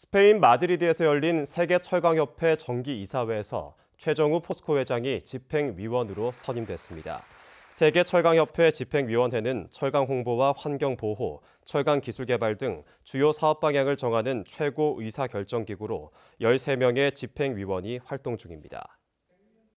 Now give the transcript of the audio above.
스페인 마드리드에서 열린 세계 철강협회 정기 이사회에서 최정우 포스코 회장이 집행위원으로 선임됐습니다. 세계 철강협회 집행위원회는 철강 홍보와 환경 보호, 철강 기술 개발 등 주요 사업 방향을 정하는 최고 의사결정기구로 13명의 집행위원이 활동 중입니다.